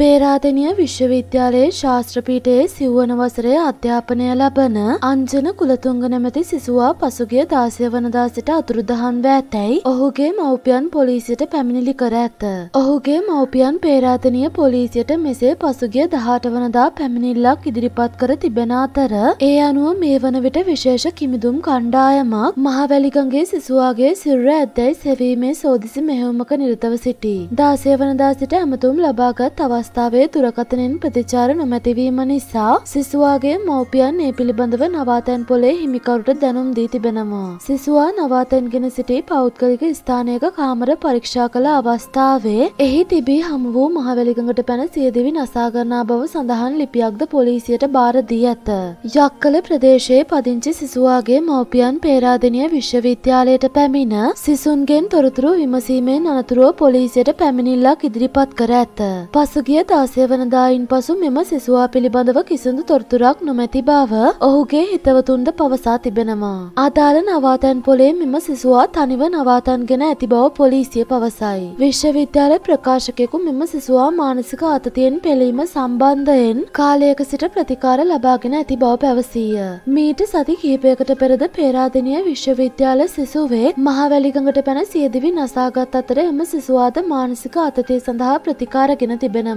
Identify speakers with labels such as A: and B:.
A: පේරාදෙනිය විශ්වවිද්‍යාලයේ ශාස්ත්‍රපීටයේ සිව්වන වසරේ අධ්‍යාපනය ලබන අංජන කුලතුංග නැමැති සිසුවා පසුගිය දාසය වනදා සිට අතුරුදහන් වෑතැයි ඔහුගේ මව්පියන් පොලිසියට පැමිණිලි කර ඇත. ඔහුගේ මව්පියන් පේරාදෙනිය පොලිසියට මෙසේ පසුගිය දහට වනදා පැමිණිල්ලක් ඉදිරිපත් කර තිබෙන අතර ඒ අනුව මේ වන විට විශේෂ කිමිදුම් කණ්ඩායමක් මහවැලිගගේ සිසුවාගේ සිරුර ඇද්දැයි සෙවීමේ සෝදිසි මෙහෙවුමක නිරතව සිටි. දාසය වනදා සිට ඇමතුම් ලබාගත් අවස් අවස්ථාවේ දුරකතනෙන් ප්‍රතිචාර නොමැතිවීම නිසා සිසුවාගේ මව්පියන් ඒ පිළිබඳව නවාතැන් පොලේ හිමිකරුට දැනුම් දී තිබෙනවා. සිසුවා නවාතැන්ගෙන සිටි පෞද්ගලික ස්ථානයක කාමර පරීක්ෂා කළ අවස්ථාවේ එහි තිබී හමු වූ මහවැලිගඟට පැන සියදිවි නසා කරනා බව සඳහන් ලිපියක්ද පොලිසියට බාර දී ඇත. යක්කල ප්‍රදේශයේ පදිංචි සිසුවාගේ මව්පියන් පේරාදෙණිය විශ්වවිද්‍යාලයට පැමිණ සිසුන්ගෙන් තොරතුරු විමසීමෙන් අනතුරුව පොලිසියට පැමිණිල්ලක් ඉදිරිපත් කර ඇත. පසුගිය ගිය දාසය වනදායින් පසු මෙම සෙසුවා පිළිබඳව කිසිදු තොරතුරක් නොමැති බව ඔහුගේ හිතවතුන්ද පවසා තිබෙනවා. අදාළ නවාතැන් පොලේ මෙම සිසුවා තනිව නවාතන්ගෙන ඇති බව පොලිසිය පවසයි. විශ්වවිද්‍යාල ප්‍රකාශකෙකු මෙම සිසුවා මානසික අතතියෙන් පෙළීම සම්බන්ධයෙන් කාලයක සිට ප්‍රතිකාර ලබාගෙන ඇති බව පැවසීය. මීට සති කිහිපයකට පෙරද පේරාදෙනිය විශ්වවිද්‍යාල සිසුවේ මහවැලිගඟට පැන සියදිවි නසාගත් අතර එම සිසුවාද මානසික අතතිය සඳහා ප්‍රතිකාරගෙන තිබෙනවා.